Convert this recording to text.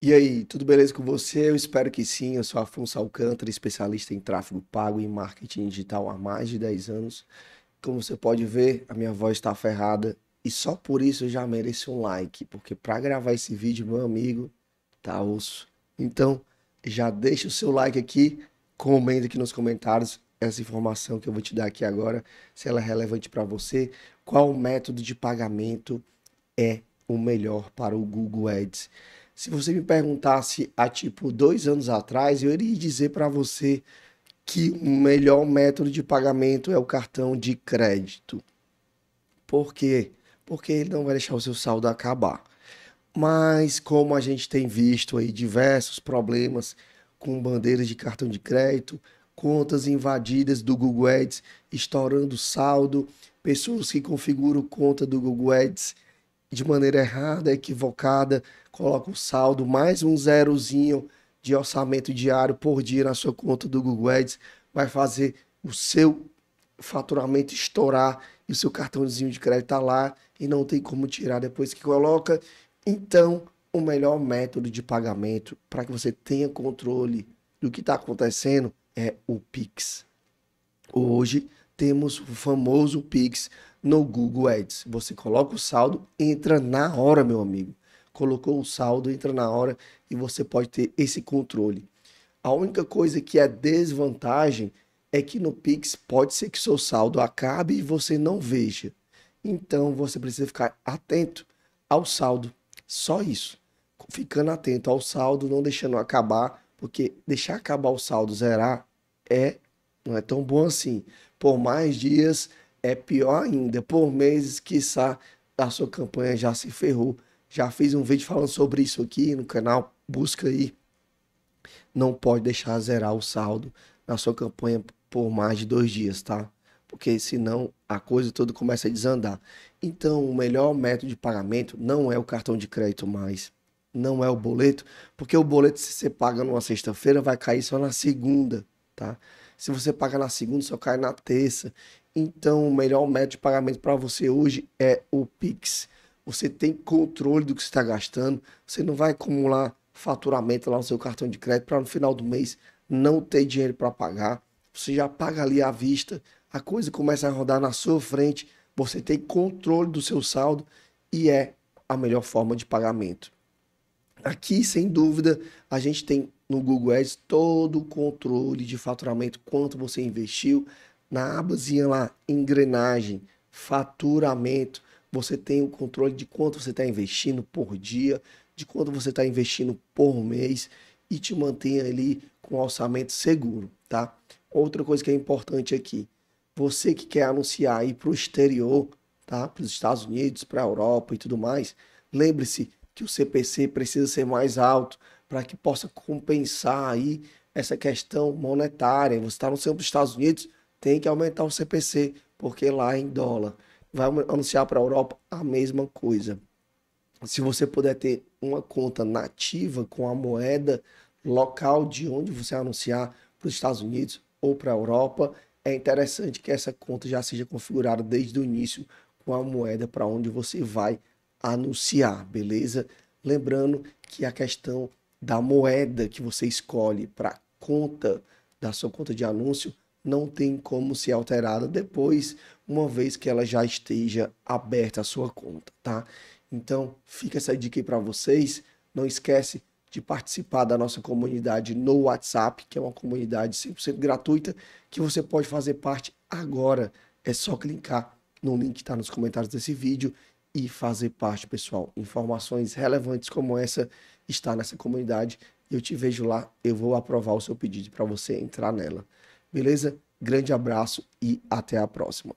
E aí, tudo beleza com você? Eu espero que sim. Eu sou Afonso Alcântara, especialista em tráfego pago e marketing digital há mais de 10 anos. Como você pode ver, a minha voz está ferrada e só por isso eu já mereço um like, porque para gravar esse vídeo, meu amigo, tá osso. Então, já deixa o seu like aqui, comenta aqui nos comentários essa informação que eu vou te dar aqui agora, se ela é relevante para você, qual método de pagamento é o melhor para o Google Ads. Se você me perguntasse há tipo dois anos atrás, eu iria dizer para você que o melhor método de pagamento é o cartão de crédito. Por quê? Porque ele não vai deixar o seu saldo acabar. Mas como a gente tem visto aí diversos problemas com bandeiras de cartão de crédito, contas invadidas do Google Ads, estourando saldo, pessoas que configuram conta do Google Ads de maneira errada, equivocada, coloca um saldo, mais um zerozinho de orçamento diário por dia na sua conta do Google Ads, vai fazer o seu faturamento estourar e o seu cartãozinho de crédito tá lá e não tem como tirar depois que coloca. Então, o melhor método de pagamento para que você tenha controle do que está acontecendo é o Pix. Hoje temos o famoso Pix no Google Ads. Você coloca o saldo, entra na hora, meu amigo. Colocou o saldo, entra na hora e você pode ter esse controle. A única coisa que é desvantagem é que no Pix pode ser que seu saldo acabe e você não veja. Então você precisa ficar atento ao saldo. Só isso. Ficando atento ao saldo, não deixando acabar, porque deixar acabar o saldo zerar é não é tão bom assim por mais dias, é pior ainda, por meses, quiçá, a sua campanha já se ferrou. Já fiz um vídeo falando sobre isso aqui no canal, busca aí. Não pode deixar zerar o saldo na sua campanha por mais de dois dias, tá? Porque senão a coisa toda começa a desandar. Então, o melhor método de pagamento não é o cartão de crédito mais, não é o boleto, porque o boleto, se você paga numa sexta-feira, vai cair só na segunda, tá? Se você paga na segunda, só cai na terça. Então, o melhor método de pagamento para você hoje é o Pix. Você tem controle do que você está gastando. Você não vai acumular faturamento lá no seu cartão de crédito para no final do mês não ter dinheiro para pagar. Você já paga ali à vista. A coisa começa a rodar na sua frente. Você tem controle do seu saldo e é a melhor forma de pagamento. Aqui, sem dúvida, a gente tem no Google Ads todo o controle de faturamento, quanto você investiu. Na abazinha lá, engrenagem, faturamento, você tem o controle de quanto você está investindo por dia, de quanto você está investindo por mês e te mantém ali com orçamento seguro, tá? Outra coisa que é importante aqui, você que quer anunciar aí para o exterior, tá? Para os Estados Unidos, para a Europa e tudo mais, lembre-se, que o CPC precisa ser mais alto para que possa compensar aí essa questão monetária. Você está no centro dos Estados Unidos, tem que aumentar o CPC, porque lá é em dólar. Vai anunciar para a Europa a mesma coisa. Se você puder ter uma conta nativa com a moeda local de onde você anunciar para os Estados Unidos ou para a Europa, é interessante que essa conta já seja configurada desde o início com a moeda para onde você vai anunciar, beleza? Lembrando que a questão da moeda que você escolhe para conta da sua conta de anúncio não tem como ser alterada depois, uma vez que ela já esteja aberta a sua conta, tá? Então, fica essa dica aí para vocês. Não esquece de participar da nossa comunidade no WhatsApp, que é uma comunidade 100% gratuita, que você pode fazer parte agora. É só clicar no link que está nos comentários desse vídeo e fazer parte, pessoal. Informações relevantes como essa está nessa comunidade. Eu te vejo lá, eu vou aprovar o seu pedido para você entrar nela. Beleza? Grande abraço e até a próxima.